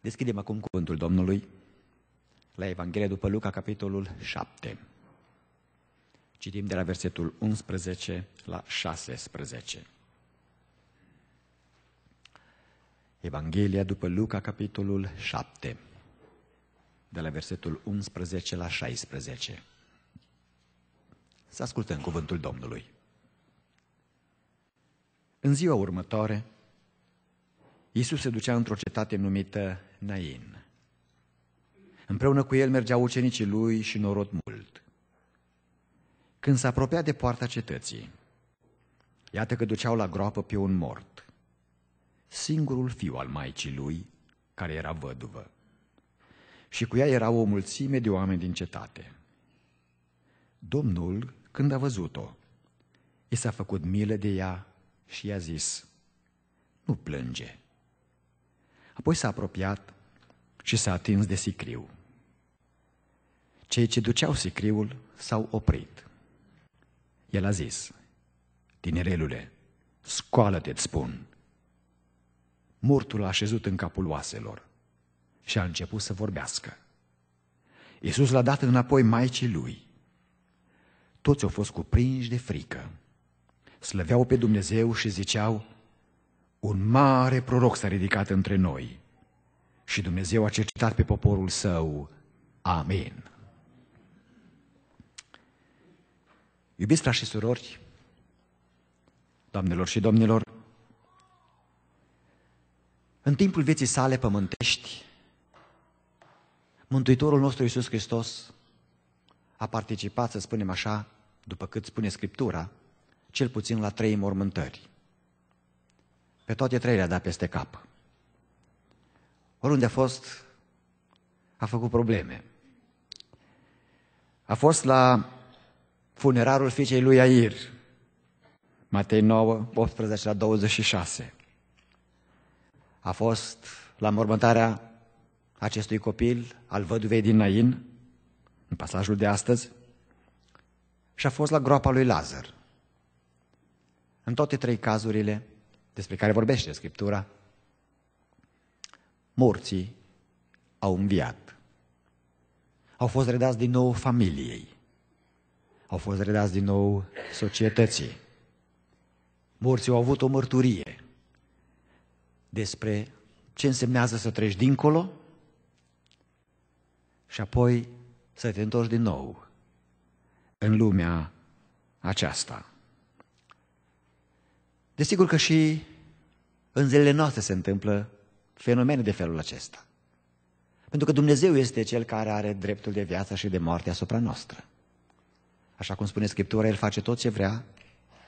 Deschidem acum cuvântul Domnului la Evanghelia după Luca, capitolul 7. Citim de la versetul 11 la 16. Evanghelia după Luca, capitolul 7, de la versetul 11 la 16. Să ascultăm cuvântul Domnului. În ziua următoare, Iisus se ducea într-o cetate numită Nain. Împreună cu el mergeau ucenicii lui și norod mult. Când s-a apropiat de poarta cetății, iată că duceau la groapă pe un mort, singurul fiu al maicii lui, care era văduvă. Și cu ea erau o mulțime de oameni din cetate. Domnul, când a văzut-o, i s-a făcut milă de ea și i-a zis, nu plânge. Apoi s-a apropiat și s-a atins de sicriu. Cei ce duceau sicriul s-au oprit. El a zis, tinerelule, scoală-te, spun. Murtul a așezut în capul oaselor și a început să vorbească. Iisus l-a dat înapoi maicii lui. Toți au fost cuprinși de frică. Slăveau pe Dumnezeu și ziceau, un mare proroc s-a ridicat între noi și Dumnezeu a cercetat pe poporul său. Amin. Iubiți frași și surori, doamnelor și domnilor, în timpul vieții sale pământești, Mântuitorul nostru Iisus Hristos a participat, să spunem așa, după cât spune Scriptura, cel puțin la trei mormântări. Pe toate trei le-a dat peste cap. Oriunde a fost, a făcut probleme. A fost la funerarul fiicei lui Air, Matei 9, 18 la 26. A fost la mormântarea acestui copil, al văduvei din Nain, în pasajul de astăzi, și a fost la groapa lui Lazar. În toate trei cazurile, despre care vorbește Scriptura, morții au înviat. Au fost redați din nou familiei. Au fost redați din nou societății. Morții au avut o mărturie despre ce însemnează să treci dincolo și apoi să te întorci din nou în lumea aceasta. Desigur că și în zilele noastre se întâmplă fenomene de felul acesta. Pentru că Dumnezeu este Cel care are dreptul de viață și de moarte asupra noastră. Așa cum spune Scriptura, El face tot ce vrea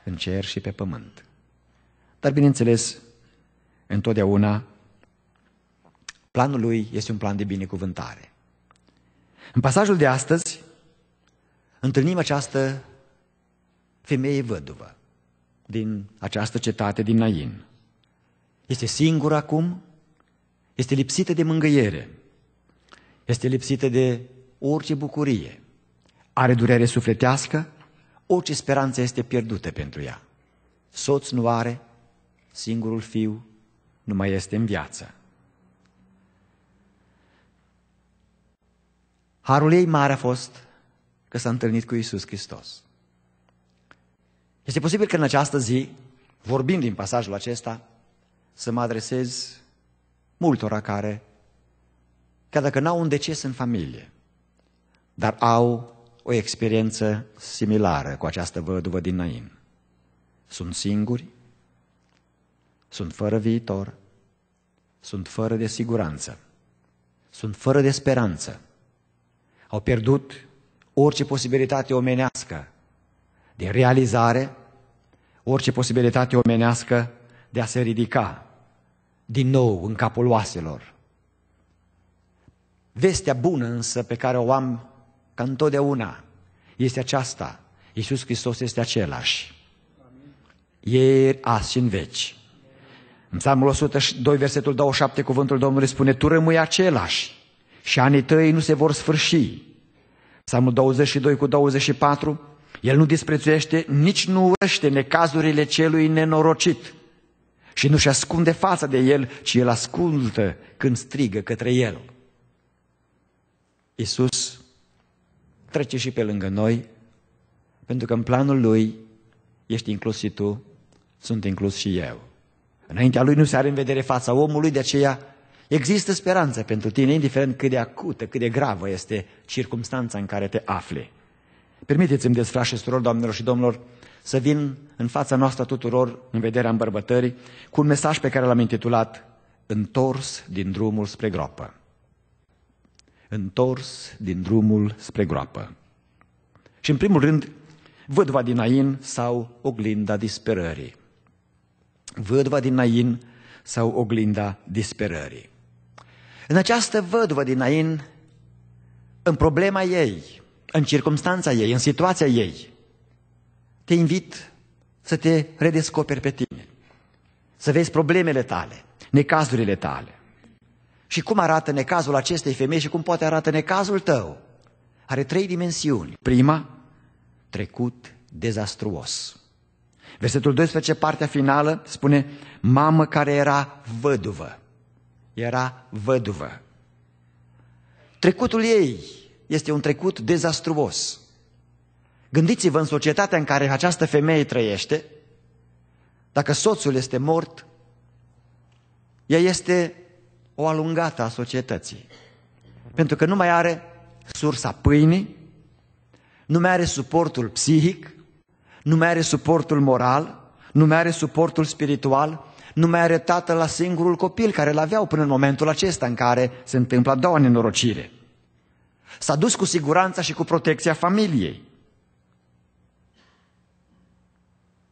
în cer și pe pământ. Dar, bineînțeles, întotdeauna planul Lui este un plan de binecuvântare. În pasajul de astăzi întâlnim această femeie văduvă din această cetate din Nain. Este singură acum, este lipsită de mângâiere, este lipsită de orice bucurie, are durere sufletească, orice speranță este pierdută pentru ea. Soț nu are, singurul fiu nu mai este în viață. Harul ei mare a fost că s-a întâlnit cu Isus Hristos. Este posibil că în această zi, vorbind din pasajul acesta, să mă adresez multora care, chiar dacă n-au un deces în familie, dar au o experiență similară cu această văduvă din Nain. Sunt singuri, sunt fără viitor, sunt fără de siguranță, sunt fără de speranță, au pierdut orice posibilitate omenească de realizare orice posibilitate omenească de a se ridica din nou în capul oaselor. Vestea bună însă pe care o am ca întotdeauna este aceasta. Iisus Hristos este același. Ieri, azi și în veci. În psalmul 102, versetul 27, cuvântul Domnului spune, Tu rămâi același și anii tăi nu se vor sfârși. Psalmul 22 cu 24, el nu disprețuiește, nici nu urăște necazurile celui nenorocit și nu-și ascunde fața de el, ci el ascultă când strigă către el. Iisus trece și pe lângă noi, pentru că în planul Lui ești inclus și tu, sunt inclus și eu. Înaintea Lui nu se are în vedere fața omului, de aceea există speranță pentru tine, indiferent cât de acută, cât de gravă este circumstanța în care te afli. Permiteți-mi, des frași și surori, doamnelor și domnilor, să vin în fața noastră tuturor, în vederea îmbărbătării, cu un mesaj pe care l-am intitulat Întors din drumul spre groapă. Întors din drumul spre groapă. Și în primul rând, vădva din Ain sau oglinda disperării. Vădva din Ain sau oglinda disperării. În această vădvă din Ain, în problema ei, în circumstanța ei, în situația ei. Te invit să te redescoperi pe tine, să vezi problemele tale, necazurile tale. Și cum arată necazul acestei femei și cum poate arată necazul tău? Are trei dimensiuni. Prima, trecut dezastruos. Versetul 12, partea finală, spune, mamă care era văduvă. Era văduvă. Trecutul ei este un trecut dezastruos. Gândiți-vă în societatea în care această femeie trăiește, dacă soțul este mort, ea este o alungată a societății. Pentru că nu mai are sursa pâinii, nu mai are suportul psihic, nu mai are suportul moral, nu mai are suportul spiritual, nu mai are tatăl la singurul copil care l-aveau până în momentul acesta în care se întâmplă a doua nenorocire. S-a dus cu siguranța și cu protecția familiei.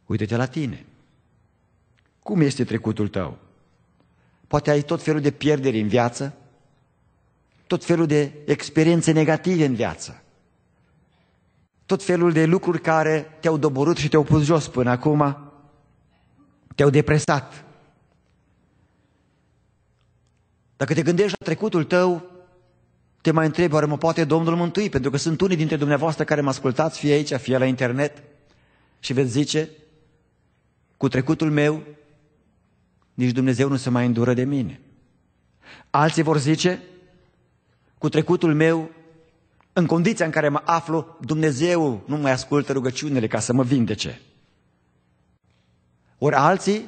Uită-te la tine. Cum este trecutul tău? Poate ai tot felul de pierderi în viață, tot felul de experiențe negative în viață, tot felul de lucruri care te-au doborât și te-au pus jos până acum, te-au depresat. Dacă te gândești la trecutul tău, te mai întrebi, oare mă poate Domnul mântui? Pentru că sunt unii dintre dumneavoastră care mă ascultați, fie aici, fie la internet, și veți zice, cu trecutul meu, nici Dumnezeu nu se mai îndură de mine. Alții vor zice, cu trecutul meu, în condiția în care mă aflu, Dumnezeu nu mai ascultă rugăciunile ca să mă vindece. Ori alții,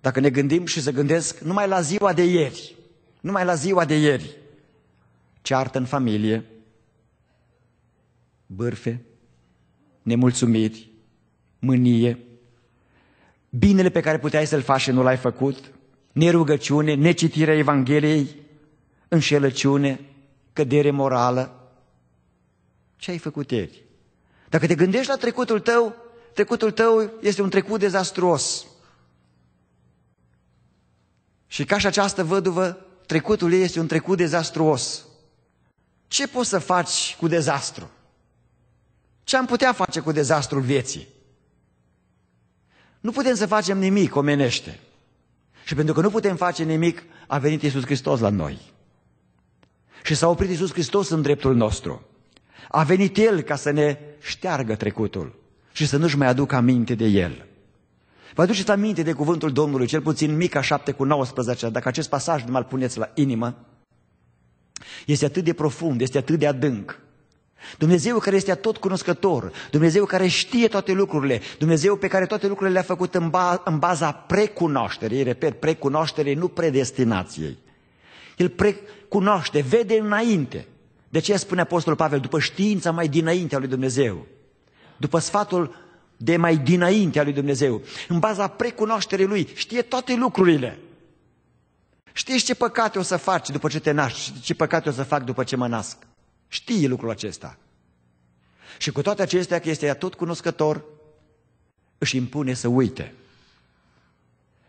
dacă ne gândim și se gândesc numai la ziua de ieri, numai la ziua de ieri, ceartă în familie, bârfe, nemulțumiri, mânie, binele pe care puteai să-l faci și nu l-ai făcut, nerugăciune, necitirea Evangheliei, înșelăciune, cădere morală. Ce ai făcut ieri? Dacă te gândești la trecutul tău, trecutul tău este un trecut dezastruos. Și ca și această văduvă, trecutul ei este un trecut dezastruos ce poți să faci cu dezastru? Ce am putea face cu dezastrul vieții? Nu putem să facem nimic omenește. Și pentru că nu putem face nimic, a venit Iisus Hristos la noi. Și s-a oprit Iisus Hristos în dreptul nostru. A venit El ca să ne șteargă trecutul și să nu-și mai aducă aminte de El. Vă aduceți aminte de cuvântul Domnului, cel puțin Mica 7 cu 19, dacă acest pasaj nu mai puneți la inimă, este atât de profund, este atât de adânc. Dumnezeu care este tot cunoscător, Dumnezeu care știe toate lucrurile, Dumnezeu pe care toate lucrurile le-a făcut în, ba, în baza precunoașterii, repet, precunoașterii, nu predestinației. El precunoaște, vede înainte. De ce spune Apostolul Pavel? După știința mai dinainte a lui Dumnezeu, după sfatul de mai dinainte a lui Dumnezeu, în baza precunoașterii lui, știe toate lucrurile. Știi ce păcate o să faci după ce te naști și ce păcate o să fac după ce mă nasc. Știi lucrul acesta. Și cu toate acestea că este tot cunoscător, își impune să uite.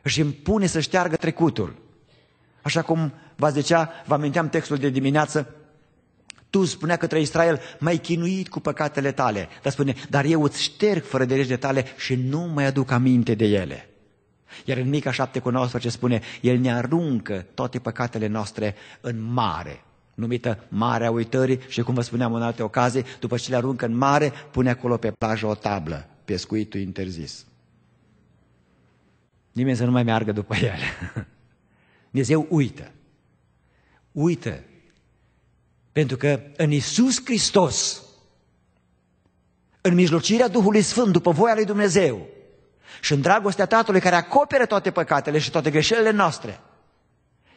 Își impune să șteargă trecutul. Așa cum vă zicea, vă aminteam textul de dimineață, tu spunea către Israel, mai chinuit cu păcatele tale. Dar spune, dar eu îți șterg fără de tale și nu mai aduc aminte de ele. Iar în Mica 7 cu 19 spune, El ne aruncă toate păcatele noastre în mare, numită Marea Uitării și cum vă spuneam în alte ocazii, după ce le aruncă în mare, pune acolo pe plajă o tablă, pescuitul interzis. Nimeni să nu mai meargă după el. Dumnezeu uită. Uită. Pentru că în Isus Hristos, în mijlocirea Duhului Sfânt, după voia lui Dumnezeu, și în dragostea Tatălui care acoperă toate păcatele și toate greșelile noastre,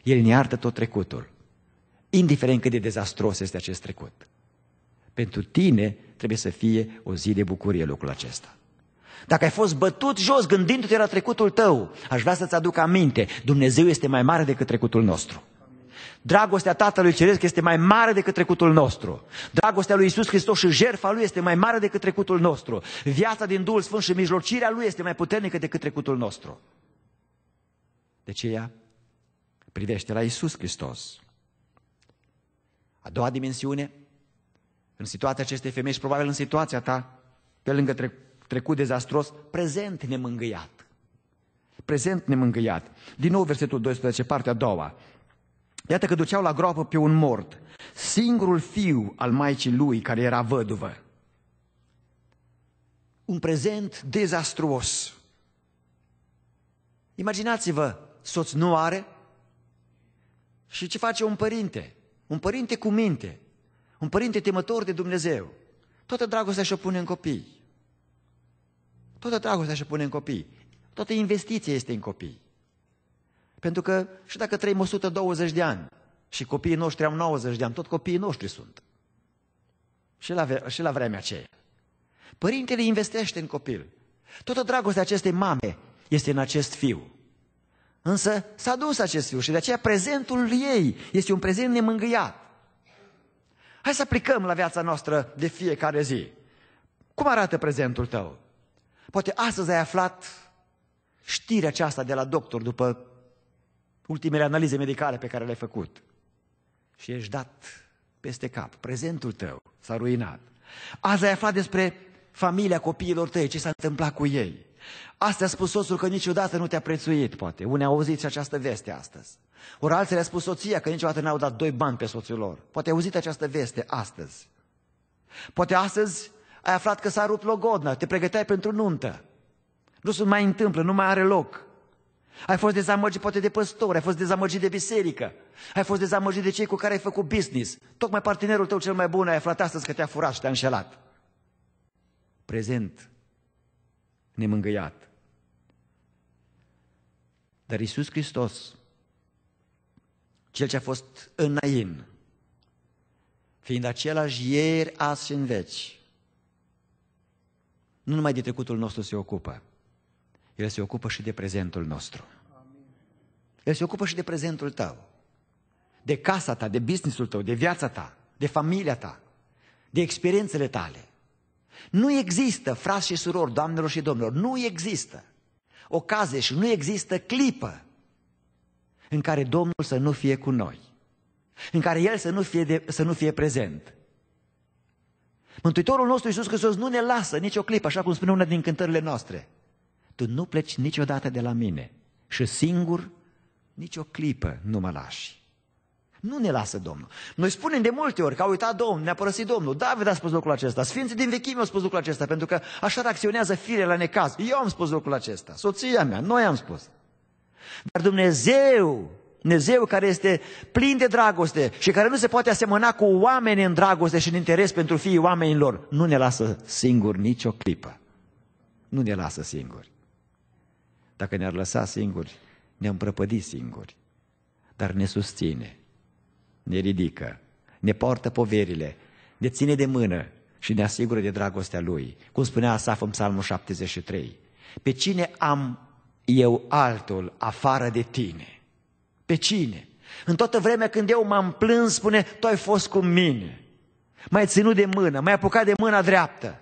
El ne iartă tot trecutul, indiferent cât de dezastros este acest trecut. Pentru tine trebuie să fie o zi de bucurie locul acesta. Dacă ai fost bătut jos gândindu-te la trecutul tău, aș vrea să-ți aduc aminte, Dumnezeu este mai mare decât trecutul nostru. Dragostea Tatălui Ceresc este mai mare decât trecutul nostru. Dragostea lui Isus Hristos și jertfa Lui este mai mare decât trecutul nostru. Viața din Duhul Sfânt și mijlocirea Lui este mai puternică decât trecutul nostru. De deci ea privește la Isus Hristos. A doua dimensiune, în situația acestei femei și probabil în situația ta, pe lângă trecut dezastros, prezent nemângâiat. Prezent nemângâiat. Din nou versetul 12, partea a doua. Iată că duceau la groapă pe un mort, singurul fiu al maicii lui care era văduvă. Un prezent dezastruos. Imaginați-vă, soț nu are și ce face un părinte? Un părinte cu minte, un părinte temător de Dumnezeu. Toată dragostea și-o pune în copii. Toată dragostea și-o pune în copii. Toată investiția este în copii. Pentru că și dacă trăim 120 de ani și copiii noștri au 90 de ani, tot copiii noștri sunt. Și la, și la vremea aceea. Părintele investește în copil. Toată dragostea acestei mame este în acest fiu. Însă s-a dus acest fiu și de aceea prezentul ei este un prezent nemângâiat. Hai să aplicăm la viața noastră de fiecare zi. Cum arată prezentul tău? Poate astăzi ai aflat știrea aceasta de la doctor după ultimele analize medicale pe care le-ai făcut și ești dat peste cap, prezentul tău s-a ruinat. Azi ai aflat despre familia copiilor tăi, ce s-a întâmplat cu ei. Astea a spus soțul că niciodată nu te-a prețuit, poate. Unii au auzit și această veste astăzi. Ori alții le-a spus soția că niciodată n-au dat doi bani pe soțul lor. Poate ai auzit această veste astăzi. Poate astăzi ai aflat că s-a rupt logodna, te pregăteai pentru nuntă. Nu se mai întâmplă, nu mai are loc. Ai fost dezamăgit poate de păstor, ai fost dezamăgit de biserică, ai fost dezamăgit de cei cu care ai făcut business. Tocmai partenerul tău cel mai bun ai aflat astăzi că te-a furat și te-a înșelat. Prezent, nemângăiat. Dar Isus Hristos, cel ce a fost înain, fiind același ieri, azi și în veci, nu numai de trecutul nostru se ocupă, el se ocupă și de prezentul nostru. El se ocupă și de prezentul tău, de casa ta, de businessul tău, de viața ta, de familia ta, de experiențele tale. Nu există, frați și surori, doamnelor și domnilor, nu există ocazie și nu există clipă în care Domnul să nu fie cu noi, în care El să nu fie, de, să nu fie prezent. Mântuitorul nostru Iisus Hristos nu ne lasă nicio clipă, așa cum spune una din cântările noastre tu nu pleci niciodată de la mine și singur nici o clipă nu mă lași. Nu ne lasă Domnul. Noi spunem de multe ori că a uitat Domnul, ne-a părăsit Domnul. David a spus lucrul acesta, Sfinții din vechime au spus lucrul acesta, pentru că așa reacționează firea la necaz. Eu am spus lucrul acesta, soția mea, noi am spus. Dar Dumnezeu, Dumnezeu care este plin de dragoste și care nu se poate asemăna cu oameni în dragoste și în interes pentru fiii oamenilor, nu ne lasă singuri nicio clipă. Nu ne lasă singuri. Dacă ne-ar lăsa singuri, ne-am prăpădi singuri. Dar ne susține, ne ridică, ne poartă poverile, ne ține de mână și ne asigură de dragostea Lui. Cum spunea Asaf în Psalmul 73, pe cine am eu altul afară de tine? Pe cine? În toată vremea când eu m-am plâns, spune, tu ai fost cu mine. M-ai ținut de mână, m-ai apucat de mâna dreaptă.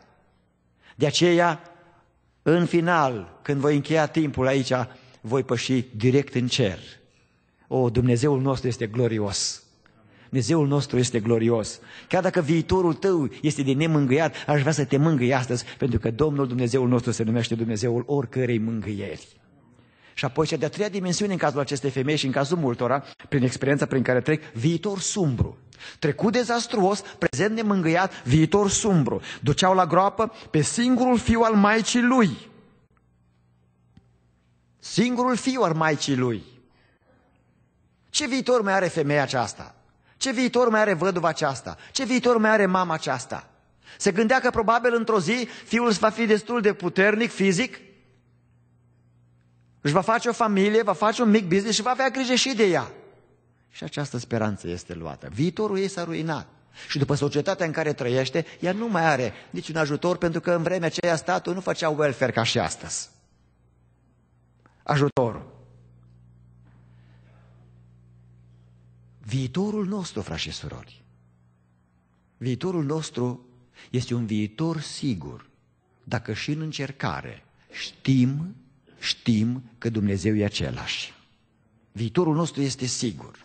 De aceea în final, când voi încheia timpul aici, voi păși direct în cer. O, Dumnezeul nostru este glorios. Dumnezeul nostru este glorios. Chiar dacă viitorul tău este de nemângâiat, aș vrea să te mângâi astăzi, pentru că Domnul Dumnezeul nostru se numește Dumnezeul oricărei mângâieri. Și apoi cea de-a treia dimensiune în cazul acestei femei și în cazul multora, prin experiența prin care trec, viitor sumbru. Trecut dezastruos, prezent nemângâiat, viitor sumbru. Duceau la groapă pe singurul fiu al maicii lui. Singurul fiu al maicii lui. Ce viitor mai are femeia aceasta? Ce viitor mai are văduva aceasta? Ce viitor mai are mama aceasta? Se gândea că probabil într-o zi fiul va fi destul de puternic fizic, își va face o familie, va face un mic business și va avea grijă și de ea. Și această speranță este luată. Viitorul ei s-a ruinat. Și după societatea în care trăiește, ea nu mai are niciun ajutor pentru că în vremea aceea statul nu făcea welfare ca și astăzi. Ajutorul. Viitorul nostru, frați și surori, viitorul nostru este un viitor sigur, dacă și în încercare știm știm că Dumnezeu e același. Viitorul nostru este sigur.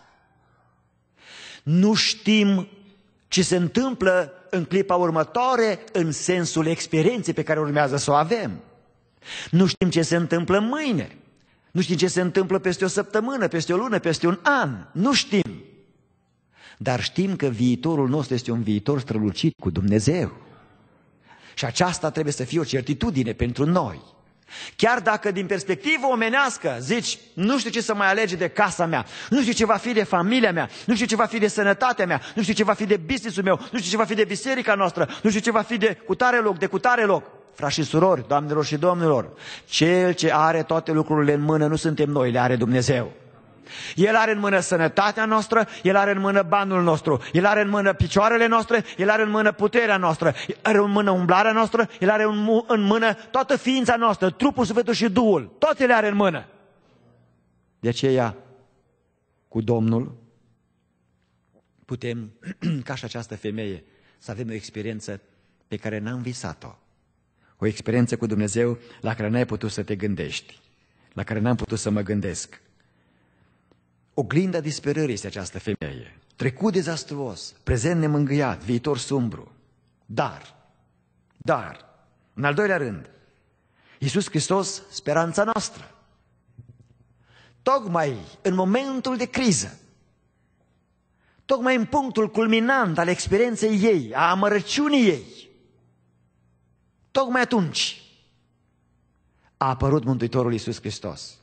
Nu știm ce se întâmplă în clipa următoare în sensul experienței pe care urmează să o avem. Nu știm ce se întâmplă mâine. Nu știm ce se întâmplă peste o săptămână, peste o lună, peste un an. Nu știm. Dar știm că viitorul nostru este un viitor strălucit cu Dumnezeu. Și aceasta trebuie să fie o certitudine pentru noi. Chiar dacă din perspectivă omenească zici, nu știu ce să mai alege de casa mea, nu știu ce va fi de familia mea, nu știu ce va fi de sănătatea mea, nu știu ce va fi de businessul meu, nu știu ce va fi de biserica noastră, nu știu ce va fi de cutare loc, de cutare loc. Frași și surori, doamnelor și domnilor, cel ce are toate lucrurile în mână nu suntem noi, le are Dumnezeu. El are în mână sănătatea noastră, El are în mână banul nostru, El are în mână picioarele noastre, El are în mână puterea noastră, El are în mână umblarea noastră, El are în mână toată ființa noastră, trupul, sufletul și duul. Toate le are în mână. De aceea, cu Domnul, putem, ca și această femeie, să avem o experiență pe care n-am visat-o. O experiență cu Dumnezeu la care n-ai putut să te gândești, la care n-am putut să mă gândesc. Oglinda disperării este această femeie. Trecut dezastruos, prezent nemângâiat, viitor sumbru. Dar, dar, în al doilea rând, Iisus Hristos, speranța noastră. Tocmai în momentul de criză, tocmai în punctul culminant al experienței ei, a amărăciunii ei, tocmai atunci a apărut Mântuitorul Iisus Hristos.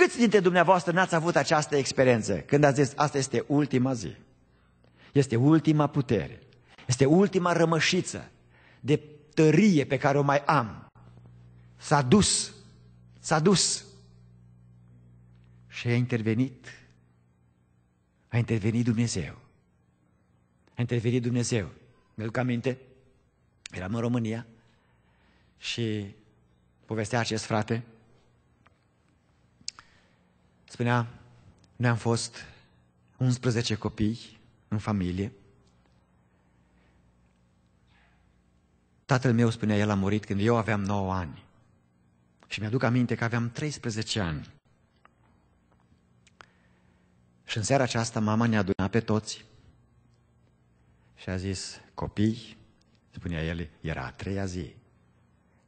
Câți dintre dumneavoastră n-ați avut această experiență când ați zis, asta este ultima zi? Este ultima putere. Este ultima rămășiță de tărie pe care o mai am. S-a dus. S-a dus. Și a intervenit. A intervenit Dumnezeu. A intervenit Dumnezeu. Mi-aduc aminte? Eram în România și povestea acest frate spunea, noi am fost 11 copii în familie. Tatăl meu spunea, el a murit când eu aveam 9 ani. Și mi-aduc aminte că aveam 13 ani. Și în seara aceasta mama ne-a adunat pe toți și a zis, copii, spunea el, era a treia zi,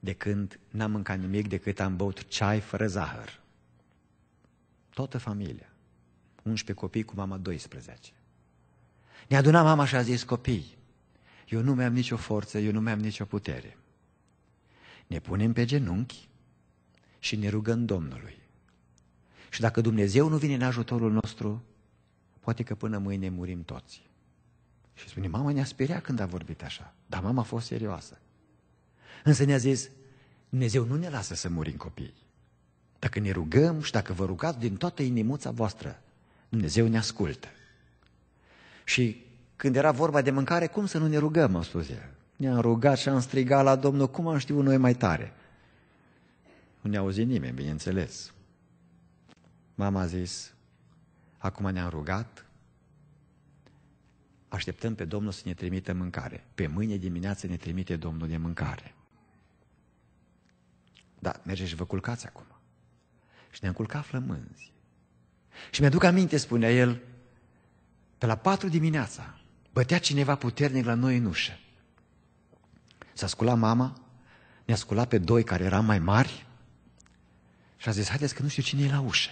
de când n-am mâncat nimic decât am băut ceai fără zahăr. Toată familia. 11 copii cu mama 12. Ne aduna mama și a zis, copii, eu nu mai am nicio forță, eu nu mai am nicio putere. Ne punem pe genunchi și ne rugăm Domnului. Și dacă Dumnezeu nu vine în ajutorul nostru, poate că până mâine murim toți. Și spune, mama ne-a speriat când a vorbit așa, dar mama a fost serioasă. Însă ne-a zis, Dumnezeu nu ne lasă să murim copiii. Dacă ne rugăm și dacă vă rugați din toată inimuța voastră, Dumnezeu ne ascultă. Și când era vorba de mâncare, cum să nu ne rugăm, am spus el. Ne-am rugat și am strigat la Domnul, cum am știut noi mai tare? Nu ne-a auzit nimeni, bineînțeles. Mama a zis, acum ne-am rugat, așteptăm pe Domnul să ne trimită mâncare. Pe mâine dimineață ne trimite Domnul de mâncare. Da, mergeți și vă culcați acum și ne-am culcat flămânzi. Și mi-aduc aminte, spunea el, pe la patru dimineața bătea cineva puternic la noi în ușă. S-a sculat mama, ne-a sculat pe doi care eram mai mari și a zis, haideți că nu știu cine e la ușă.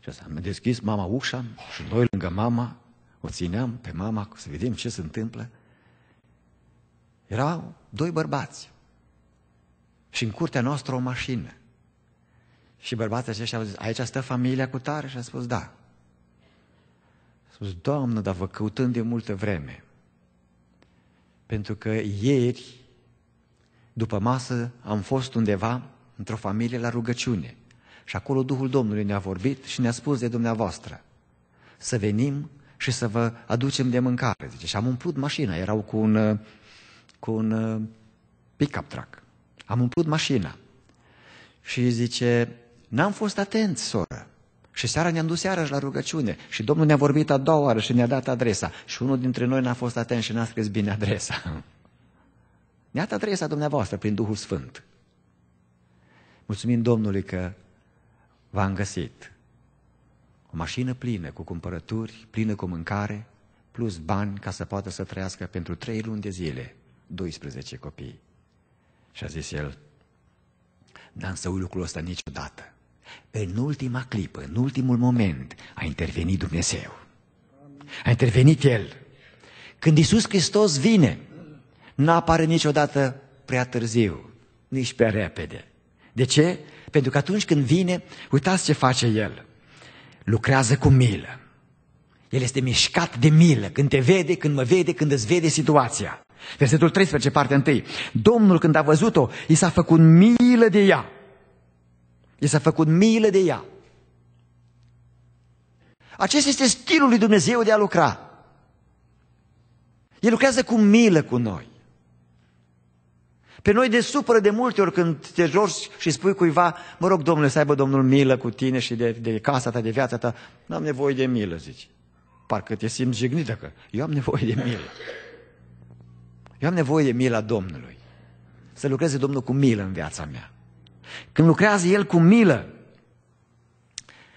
Și asta, am deschis mama ușa și noi lângă mama o țineam pe mama să vedem ce se întâmplă. Erau doi bărbați și în curtea noastră o mașină. Și bărbații aceștia au zis, aici stă familia cu tare? Și a spus, da. A spus, Doamnă, dar vă căutând de multă vreme. Pentru că ieri, după masă, am fost undeva într-o familie la rugăciune. Și acolo Duhul Domnului ne-a vorbit și ne-a spus de dumneavoastră să venim și să vă aducem de mâncare. Zice, și am umplut mașina, erau cu un, cu un uh, pick-up truck. Am umplut mașina. Și zice, N-am fost atenți, soră. Și seara ne-am dus iarăși la rugăciune și Domnul ne-a vorbit a doua oară și ne-a dat adresa. Și unul dintre noi n-a fost atent și n-a scris bine adresa. Ne-a dat adresa dumneavoastră prin Duhul Sfânt. Mulțumim Domnului că v-am găsit. O mașină plină cu cumpărături, plină cu mâncare, plus bani ca să poată să trăiască pentru trei luni de zile, 12 copii. Și a zis el, n-am să uit lucrul ăsta niciodată. În ultima clipă, în ultimul moment, a intervenit Dumnezeu. A intervenit El. Când Isus Hristos vine, nu apare niciodată prea târziu, nici prea repede. De ce? Pentru că atunci când vine, uitați ce face El. Lucrează cu milă. El este mișcat de milă când te vede, când mă vede, când îți vede situația. Versetul 13, partea 1. Domnul când a văzut-o, i s-a făcut milă de ea I s-a făcut milă de ea. Acesta este stilul lui Dumnezeu de a lucra. El lucrează cu milă cu noi. Pe noi ne supără de multe ori când te joci și spui cuiva, mă rog, Domnule, să aibă Domnul milă cu tine și de, de casa ta, de viața ta. N-am nevoie de milă, zici. Parcă te simți jignită că eu am nevoie de milă. Eu am nevoie de mila Domnului. Să lucreze Domnul cu milă în viața mea când lucrează El cu milă,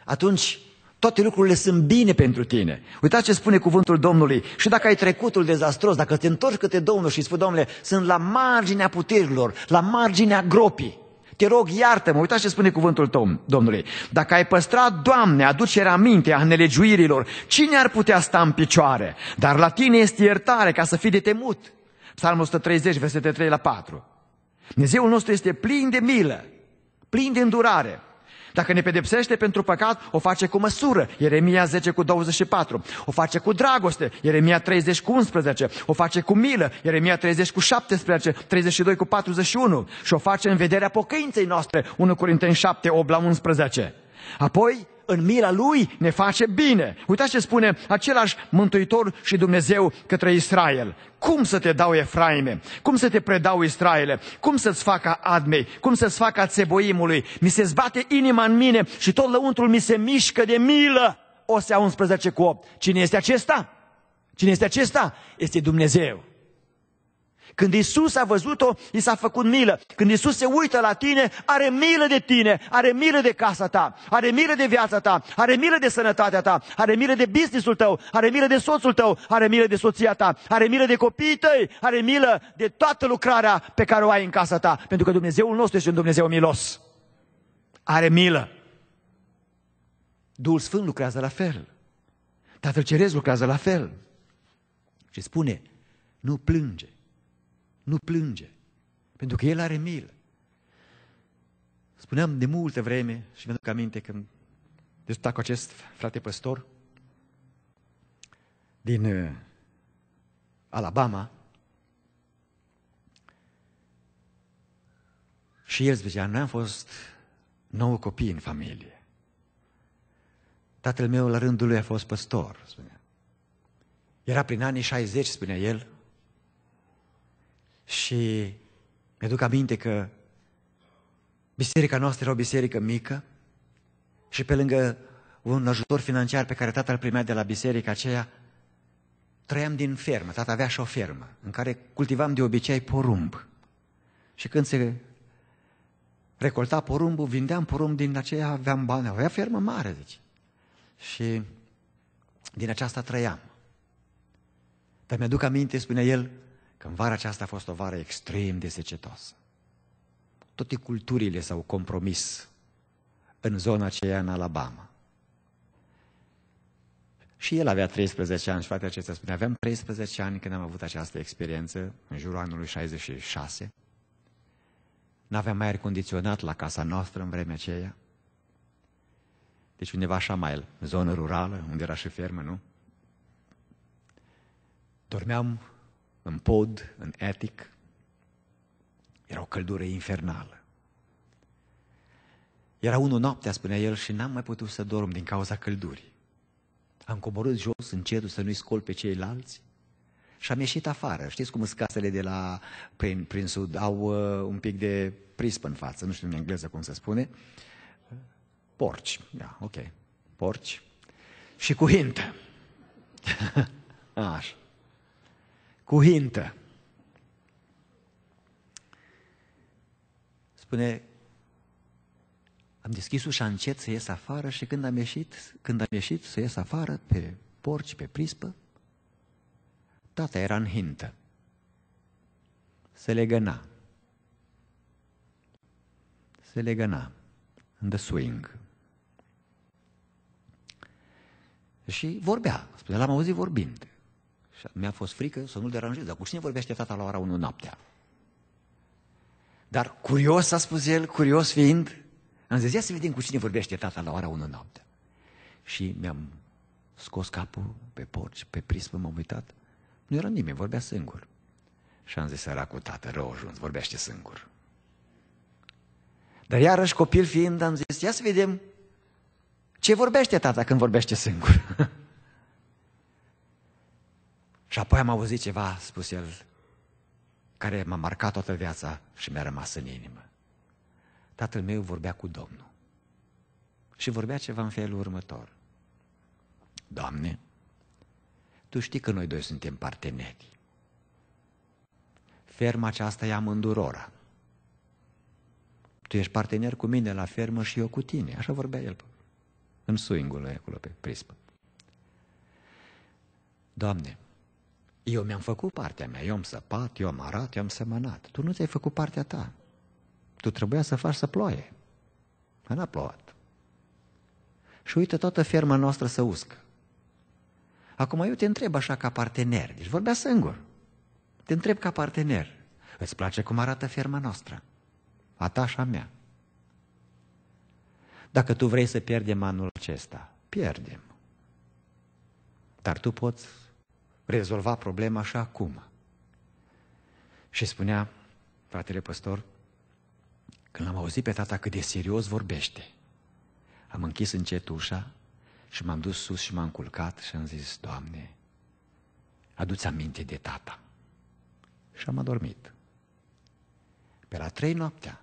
atunci toate lucrurile sunt bine pentru tine. Uitați ce spune cuvântul Domnului. Și dacă ai trecutul dezastros, dacă te întorci către Domnul și spui, Domnule, sunt la marginea puterilor, la marginea gropii, te rog, iartă-mă. Uitați ce spune cuvântul tău, Domnului. Dacă ai păstrat, Doamne, aducerea minte a nelegiuirilor, cine ar putea sta în picioare? Dar la tine este iertare ca să fii de temut. Psalmul 130, versetele 3 la 4. Dumnezeul nostru este plin de milă plin de îndurare. Dacă ne pedepsește pentru păcat, o face cu măsură, Ieremia 10 cu 24. O face cu dragoste, Ieremia 30 cu 11. O face cu milă, Ieremia 30 cu 17, 32 cu 41. Și o face în vederea pocăinței noastre, 1 Corinteni 7, 8 la 11. Apoi, în mila lui ne face bine. Uitați ce spune același Mântuitor și Dumnezeu către Israel. Cum să te dau Efraime? Cum să te predau Israele? Cum să-ți facă Admei? Cum să-ți facă Țeboimului? Mi se zbate inima în mine și tot lăuntrul mi se mișcă de milă. Osea 11 cu 8. Cine este acesta? Cine este acesta? Este Dumnezeu. Când Isus a văzut-o, i s-a făcut milă. Când Isus se uită la tine, are milă de tine, are milă de casa ta, are milă de viața ta, are milă de sănătatea ta, are milă de businessul tău, are milă de soțul tău, are milă de soția ta, are milă de copiii tăi, are milă de toată lucrarea pe care o ai în casa ta. Pentru că Dumnezeul nostru este un Dumnezeu milos. Are milă. Duhul Sfânt lucrează la fel. Tatăl Cerez lucrează la fel. Și spune, nu plânge nu plânge, pentru că El are milă. Spuneam de multă vreme și mi-aduc aminte când discutam cu acest frate păstor din uh, Alabama și el zicea, noi am fost nouă copii în familie. Tatăl meu la rândul lui a fost păstor, spunea. Era prin anii 60, spunea el, și mi-aduc aminte că biserica noastră era o biserică mică și pe lângă un ajutor financiar pe care tatăl primea de la biserica aceea, trăiam din fermă, tata avea și o fermă, în care cultivam de obicei porumb. Și când se recolta porumbul, vindeam porumb din aceea, aveam bani, avea fermă mare, deci Și din aceasta trăiam. Dar mi-aduc aminte, spunea el, că în vara aceasta a fost o vară extrem de secetoasă. Toate culturile s-au compromis în zona aceea în Alabama. Și el avea 13 ani și fratele acesta spune, aveam 13 ani când am avut această experiență, în jurul anului 66. N-aveam mai aer condiționat la casa noastră în vremea aceea. Deci undeva așa mai, zonă rurală, unde era și fermă, nu? Dormeam în pod, în etic. Era o căldură infernală. Era unul noaptea, spunea el, și n-am mai putut să dorm din cauza căldurii. Am coborât jos în cerul să nu-i scol pe ceilalți și am ieșit afară. Știți cum sunt casele de la, prin, prin sud, au uh, un pic de prispă în față, nu știu în engleză cum se spune. Porci, da, ok, porci. Și cu hintă. Așa cu hintă. Spune, am deschis ușa încet să ies afară și când am ieșit, când am ieșit să ies afară pe porci, pe prispă, tata era în hintă. Se legăna. Se legăna. În the swing. Și vorbea. Spune, l-am auzit vorbind. Și mi-a fost frică să nu-l deranjez. Dar cu cine vorbește tata la ora 1 noaptea? Dar curios, a spus el, curios fiind, am zis, ia să vedem cu cine vorbește tata la ora 1 noaptea. Și mi-am scos capul pe porci, pe prispă, m-am uitat. Nu era nimeni, vorbea singur. Și am zis, cu tată, rău ajuns, vorbește singur. Dar iarăși copil fiind, am zis, ia să vedem ce vorbește tata când vorbește singur. Și apoi am auzit ceva, spus el, care m-a marcat toată viața și mi-a rămas în inimă. Tatăl meu vorbea cu Domnul. Și vorbea ceva în felul următor. Doamne, Tu știi că noi doi suntem parteneri. Ferma aceasta e amândurora. Tu ești partener cu mine la fermă și eu cu tine. Așa vorbea el în suingul acolo pe prispă. Doamne, eu mi-am făcut partea mea, eu am săpat, eu am arat, eu am semănat. Tu nu ți-ai făcut partea ta. Tu trebuia să faci să ploie. Că n-a plouat. Și uite, toată ferma noastră să uscă. Acum eu te întreb așa ca partener, deci vorbea singur. Te întreb ca partener, îți place cum arată ferma noastră? A ta și a mea. Dacă tu vrei să pierdem anul acesta, pierdem. Dar tu poți rezolva problema și acum. Și spunea fratele păstor, când l-am auzit pe tata cât de serios vorbește, am închis încet ușa și m-am dus sus și m-am culcat și am zis, Doamne, adu-ți aminte de tata. Și am adormit. Pe la trei noaptea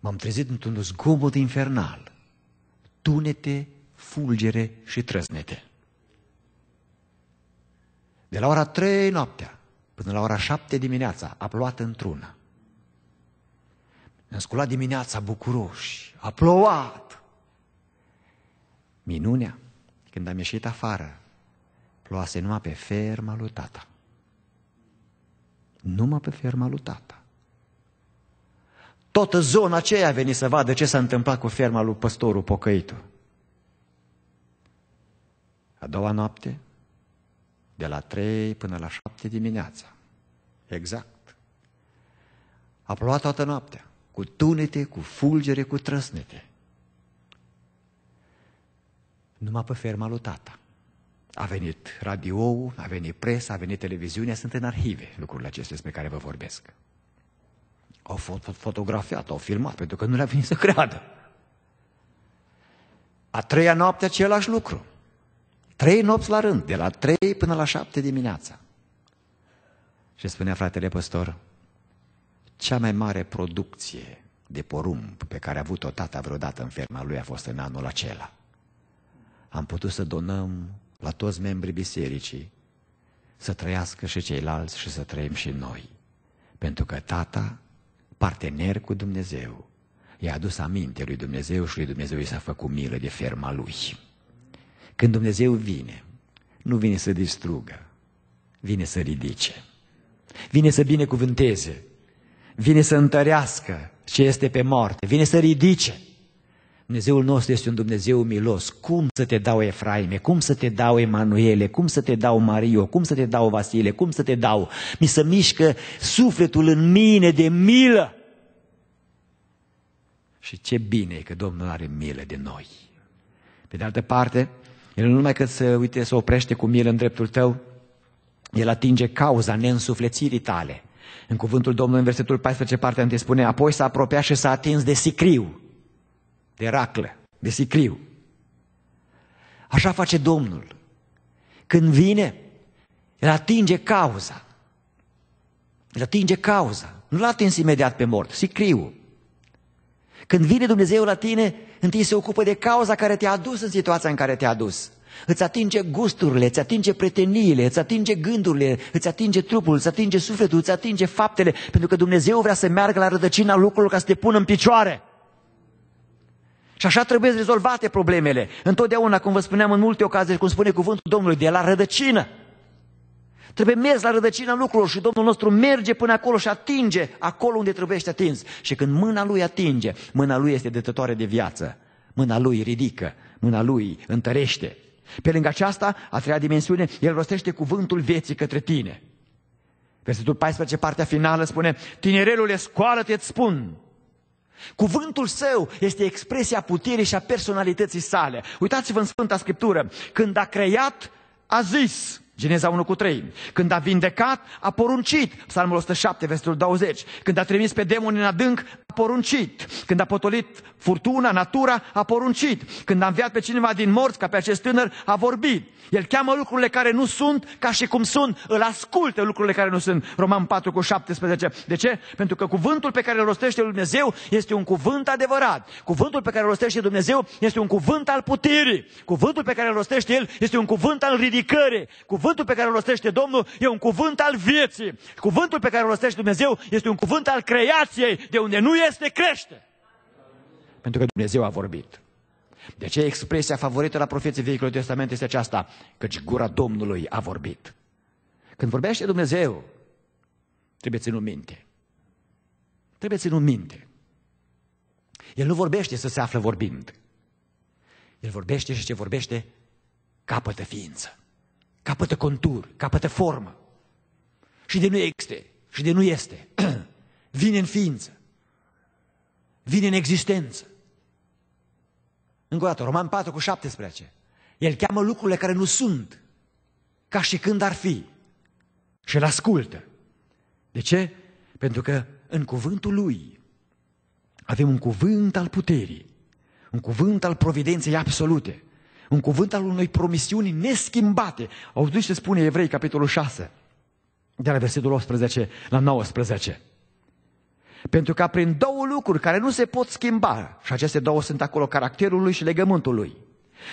m-am trezit într-un zgomot infernal, tunete, fulgere și trăznete. De la ora 3 noaptea până la ora 7 dimineața a plouat într-una. Ne-am sculat dimineața bucuroși, a plouat. Minunea, când am ieșit afară, ploase numai pe ferma lui tata. Numai pe ferma lui tata. Toată zona aceea a venit să vadă ce s-a întâmplat cu ferma lui păstorul pocăitul. A doua noapte, de la 3 până la 7 dimineața. Exact. A plouat toată noaptea, cu tunete, cu fulgere, cu trăsnete. Numai pe ferma lui tata. A venit radio, a venit presa, a venit televiziunea, sunt în arhive lucrurile acestea despre care vă vorbesc. Au fost fotografiat, au filmat, pentru că nu le-a venit să creadă. A treia noapte același lucru. Trei nopți la rând, de la trei până la șapte dimineața. Și spunea fratele păstor, cea mai mare producție de porumb pe care a avut-o tata vreodată în ferma lui a fost în anul acela. Am putut să donăm la toți membrii bisericii să trăiască și ceilalți și să trăim și noi. Pentru că tata, partener cu Dumnezeu, i-a adus aminte lui Dumnezeu și lui Dumnezeu i s-a făcut milă de ferma lui. Când Dumnezeu vine, nu vine să distrugă, vine să ridice. Vine să binecuvânteze, vine să întărească ce este pe moarte, vine să ridice. Dumnezeul nostru este un Dumnezeu milos. Cum să te dau Efraime, cum să te dau Emanuele, cum să te dau Mario, cum să te dau Vasile, cum să te dau? Mi se mișcă sufletul în mine de milă. Și ce bine e că Domnul are milă de noi. Pe de altă parte, el nu numai că se, uite, se oprește cu mil în dreptul tău, el atinge cauza neînsuflețirii tale. În cuvântul Domnului, în versetul 14, partea 1 spune, apoi s-a apropiat și s-a atins de sicriu, de raclă, de sicriu. Așa face Domnul. Când vine, el atinge cauza. El atinge cauza. Nu l-a atins imediat pe mort, sicriu. Când vine Dumnezeu la tine, întâi se ocupă de cauza care te-a adus în situația în care te-a adus. Îți atinge gusturile, îți atinge preteniile, îți atinge gândurile, îți atinge trupul, îți atinge sufletul, îți atinge faptele, pentru că Dumnezeu vrea să meargă la rădăcina lucrurilor ca să te pună în picioare. Și așa trebuie rezolvate problemele. Întotdeauna, cum vă spuneam în multe ocazii, cum spune cuvântul Domnului, de la rădăcină. Trebuie mers la rădăcina lucrurilor și Domnul nostru merge până acolo și atinge acolo unde trebuie să atins. Și când mâna lui atinge, mâna lui este detătoare de viață. Mâna lui ridică, mâna lui întărește. Pe lângă aceasta, a treia dimensiune, el rostește cuvântul vieții către tine. Versetul 14, partea finală, spune, Tinerelule, scoală-te, îți spun, Cuvântul său este expresia puterii și a personalității sale. Uitați-vă în Sfânta Scriptură, când a creat, a zis. Geneza 1 cu 3. Când a vindecat, a poruncit. Psalmul 107, versetul 20. Când a trimis pe demoni în adânc, a poruncit. Când a potolit furtuna, natura, a poruncit. Când a înviat pe cineva din morți, ca pe acest tânăr, a vorbit. El cheamă lucrurile care nu sunt ca și cum sunt. Îl ascultă lucrurile care nu sunt. Roman 4 cu 17. De ce? Pentru că cuvântul pe care îl rostește Dumnezeu este un cuvânt adevărat. Cuvântul pe care îl rostește Dumnezeu este un cuvânt al puterii. Cuvântul pe care îl rostește El este un cuvânt al ridicării. Cuvânt cuvântul pe care îl rostește Domnul e un cuvânt al vieții. Cuvântul pe care îl rostește Dumnezeu este un cuvânt al creației, de unde nu este crește. Pentru că Dumnezeu a vorbit. De ce expresia favorită la profeții Vechiului Testament este aceasta? Căci gura Domnului a vorbit. Când vorbește Dumnezeu, trebuie ținut minte. Trebuie ținut minte. El nu vorbește să se află vorbind. El vorbește și ce vorbește capătă ființă capătă contur, capătă formă. Și de nu este, și de nu este. Vine în ființă. Vine în existență. Încă o dată, Roman 4 cu 17. El cheamă lucrurile care nu sunt, ca și când ar fi. Și îl ascultă. De ce? Pentru că în cuvântul lui avem un cuvânt al puterii, un cuvânt al providenței absolute, un cuvânt al unui promisiuni neschimbate. Auziți ce spune Evrei, capitolul 6, de la versetul 18 la 19. Pentru că prin două lucruri care nu se pot schimba, și aceste două sunt acolo, caracterul lui și legământul lui,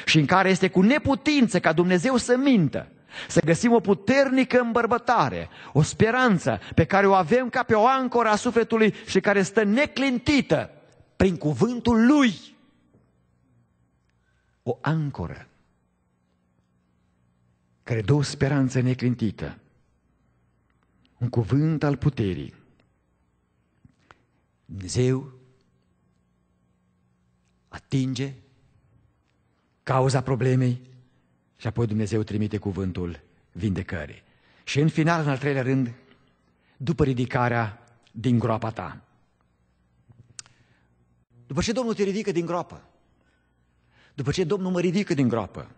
și în care este cu neputință ca Dumnezeu să mintă, să găsim o puternică îmbărbătare, o speranță pe care o avem ca pe o ancoră a sufletului și care stă neclintită prin cuvântul lui o ancoră care dă o speranță neclintită, un cuvânt al puterii. Dumnezeu atinge cauza problemei și apoi Dumnezeu trimite cuvântul vindecării. Și în final, în al treilea rând, după ridicarea din groapa ta. După ce Domnul te ridică din groapă, după ce Domnul mă ridică din groapă,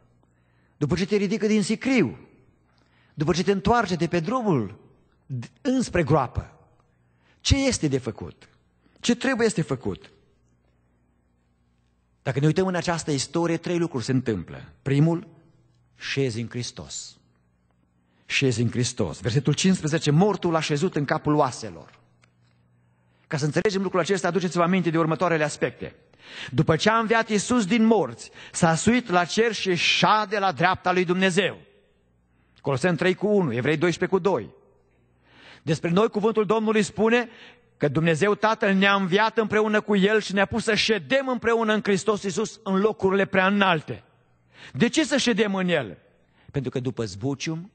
după ce te ridică din sicriu, după ce te întoarce de pe drumul înspre groapă, ce este de făcut? Ce trebuie este făcut? Dacă ne uităm în această istorie, trei lucruri se întâmplă. Primul, șezi în Hristos. Șezi în Hristos. Versetul 15, mortul a șezut în capul oaselor. Ca să înțelegem lucrul acesta, aduceți-vă aminte de următoarele aspecte. După ce a înviat Iisus din morți, s-a suit la cer și șade la dreapta lui Dumnezeu. Coloseni 3 cu 1, Evrei 12 cu 2. Despre noi cuvântul Domnului spune că Dumnezeu Tatăl ne-a înviat împreună cu El și ne-a pus să ședem împreună în Hristos Iisus în locurile prea înalte. De ce să ședem în El? Pentru că după zbucium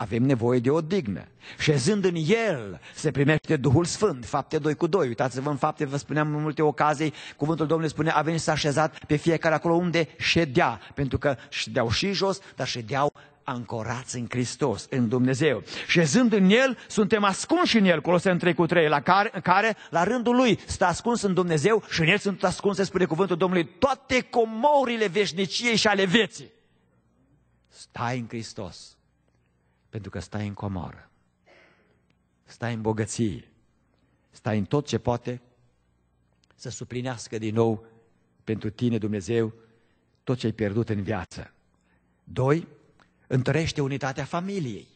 avem nevoie de o dignă. Șezând în El se primește Duhul Sfânt, fapte 2 cu 2. Uitați-vă în fapte, vă spuneam în multe ocazii, cuvântul Domnului spune, a venit să așezat pe fiecare acolo unde ședea, pentru că ședeau și jos, dar ședeau ancorați în Hristos, în Dumnezeu. Șezând în El, suntem ascunși în El, Coloseni 3 cu 3, la care, care, la rândul Lui, stă ascuns în Dumnezeu și în El sunt ascunse, spune cuvântul Domnului, toate comorile veșniciei și ale vieții. Stai în Hristos pentru că stai în comoră, stai în bogăție, stai în tot ce poate să suplinească din nou pentru tine Dumnezeu tot ce ai pierdut în viață. Doi, Întărește unitatea familiei.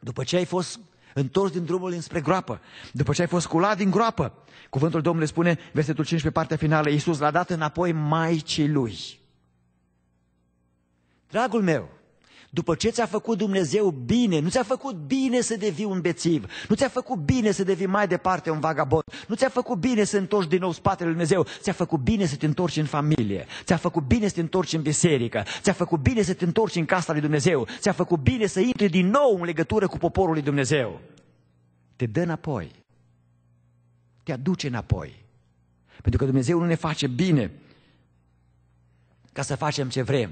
După ce ai fost întors din drumul înspre groapă, după ce ai fost culat din groapă, cuvântul Domnului spune, versetul 15, partea finală, Iisus l-a dat înapoi Maicii Lui. Dragul meu, după ce ți-a făcut Dumnezeu bine, nu ți-a făcut bine să devii un bețiv, nu ți-a făcut bine să devii mai departe un vagabond, nu ți-a făcut bine să întorci din nou spatele lui Dumnezeu, ți-a făcut bine să te întorci în familie, ți-a făcut bine să te întorci în biserică, ți-a făcut bine să te întorci în casa lui Dumnezeu, ți-a făcut bine să intri din nou în legătură cu poporul lui Dumnezeu. Te dă înapoi, te aduce înapoi, pentru că Dumnezeu nu ne face bine ca să facem ce vrem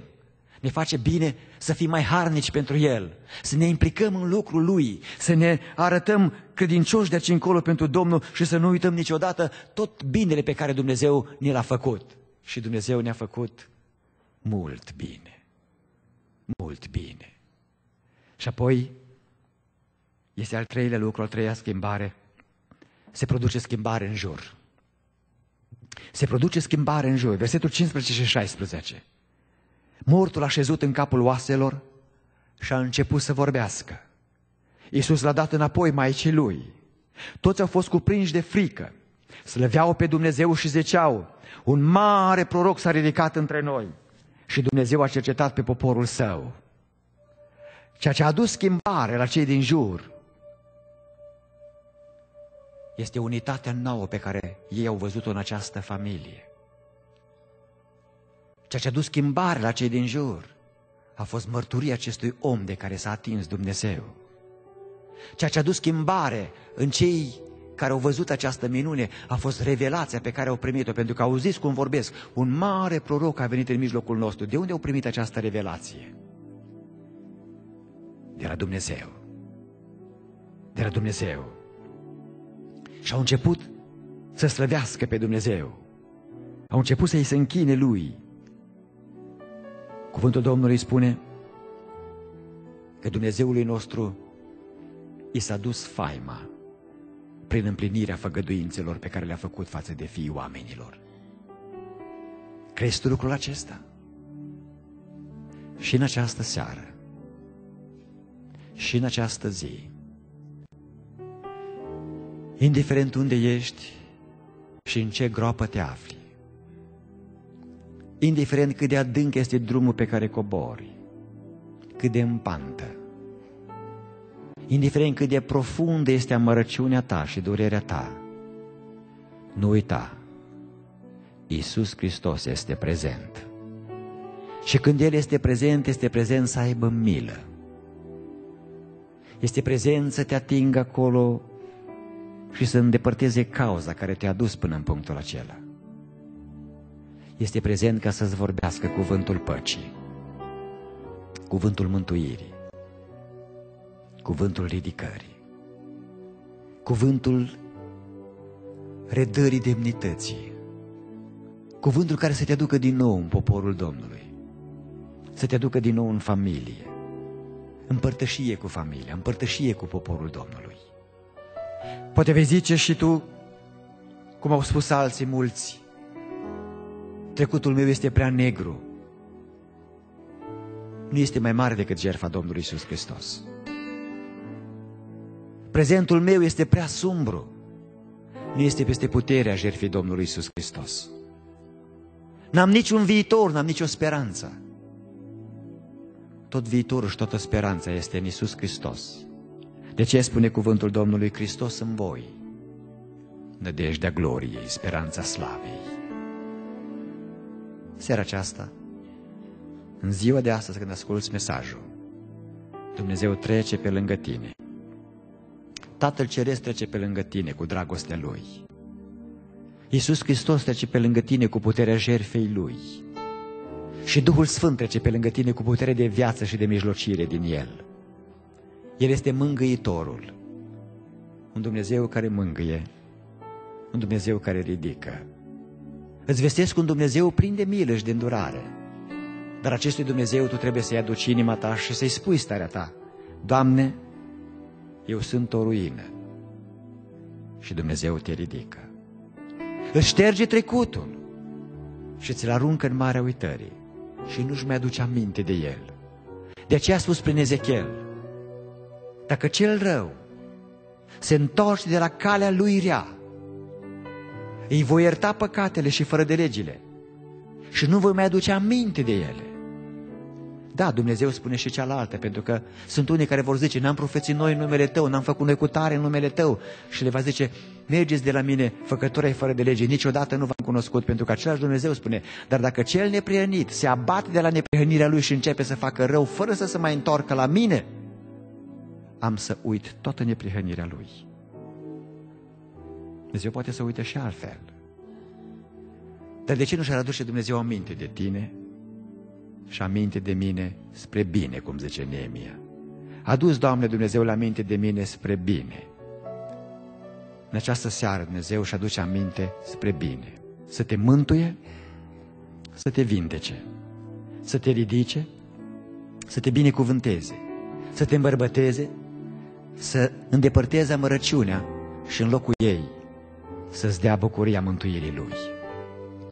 ne face bine să fim mai harnici pentru El, să ne implicăm în lucrul Lui, să ne arătăm credincioși de aici încolo pentru Domnul și să nu uităm niciodată tot binele pe care Dumnezeu ne l-a făcut. Și Dumnezeu ne-a făcut mult bine. Mult bine. Și apoi este al treilea lucru, al treia schimbare. Se produce schimbare în jur. Se produce schimbare în jur. Versetul 15 și 16. Mortul a șezut în capul oaselor și a început să vorbească. Iisus l-a dat înapoi maicii lui. Toți au fost cuprinși de frică, slăveau pe Dumnezeu și ziceau, un mare proroc s-a ridicat între noi și Dumnezeu a cercetat pe poporul său. Ceea ce a adus schimbare la cei din jur este unitatea nouă pe care ei au văzut-o în această familie. Ceea ce a dus schimbare la cei din jur a fost mărturia acestui om de care s-a atins Dumnezeu. Ceea ce a dus schimbare în cei care au văzut această minune a fost revelația pe care au primit-o, pentru că au zis cum vorbesc, un mare proroc a venit în mijlocul nostru. De unde au primit această revelație? De la Dumnezeu. De la Dumnezeu. Și au început să slăvească pe Dumnezeu. Au început să-i se închine lui. Cuvântul Domnului spune că Dumnezeului nostru i s-a dus faima prin împlinirea făgăduințelor pe care le-a făcut față de fiii oamenilor. Crezi tu lucrul acesta? Și în această seară, și în această zi, indiferent unde ești și în ce groapă te afli, indiferent cât de adânc este drumul pe care cobori, cât de împantă, indiferent cât de profundă este amărăciunea ta și durerea ta, nu uita, Iisus Hristos este prezent. Și când El este prezent, este prezent să aibă milă. Este prezent să te atingă acolo și să îndepărteze cauza care te-a dus până în punctul acela este prezent ca să-ți vorbească cuvântul păcii, cuvântul mântuirii, cuvântul ridicării, cuvântul redării demnității, cuvântul care să te aducă din nou în poporul Domnului, să te aducă din nou în familie, împărtășie cu familia, împărtășie cu poporul Domnului. Poate vei zice și tu, cum au spus alții mulți, Trecutul meu este prea negru. Nu este mai mare decât jertfa Domnului Isus Hristos. Prezentul meu este prea sumbru. Nu este peste puterea jertfii Domnului Isus Hristos. N-am niciun viitor, n-am nicio speranță. Tot viitorul și toată speranța este în Isus Hristos. De ce spune cuvântul Domnului Hristos în voi? Nădejdea gloriei, speranța slavei seara aceasta, în ziua de astăzi când asculți mesajul, Dumnezeu trece pe lângă tine. Tatăl Ceresc trece pe lângă tine cu dragostea Lui. Iisus Hristos trece pe lângă tine cu puterea jertfei Lui. Și Duhul Sfânt trece pe lângă tine cu putere de viață și de mijlocire din El. El este mângâitorul, un Dumnezeu care mângâie, un Dumnezeu care ridică. Îți vestesc un Dumnezeu plin de milă și de îndurare. Dar acestui Dumnezeu tu trebuie să-i aduci inima ta și să-i spui starea ta. Doamne, eu sunt o ruină. Și Dumnezeu te ridică. Îți șterge trecutul și ți-l aruncă în marea uitării și nu-și mai aduce aminte de el. De aceea a spus prin Ezechiel, dacă cel rău se întoarce de la calea lui rea, îi voi ierta păcatele și fără de legile și nu voi mai aduce aminte de ele. Da, Dumnezeu spune și cealaltă, pentru că sunt unii care vor zice, n-am profețit noi în numele Tău, n-am făcut noi cu tare în numele Tău. Și le va zice, mergeți de la mine, făcători fără de lege, niciodată nu v-am cunoscut, pentru că același Dumnezeu spune, dar dacă cel neprihănit se abate de la neprihănirea lui și începe să facă rău fără să se mai întoarcă la mine, am să uit toată neprihănirea lui. Dumnezeu poate să uite și altfel. Dar de ce nu și-ar aduce Dumnezeu aminte de tine și aminte de mine spre bine, cum zice Neemia? dus Doamne Dumnezeu, la minte de mine spre bine. În această seară Dumnezeu și aduce aminte spre bine. Să te mântuie, să te vindece, să te ridice, să te binecuvânteze, să te îmbărbăteze, să îndepărteze amărăciunea și în locul ei să-ți dea bucuria mântuirii Lui.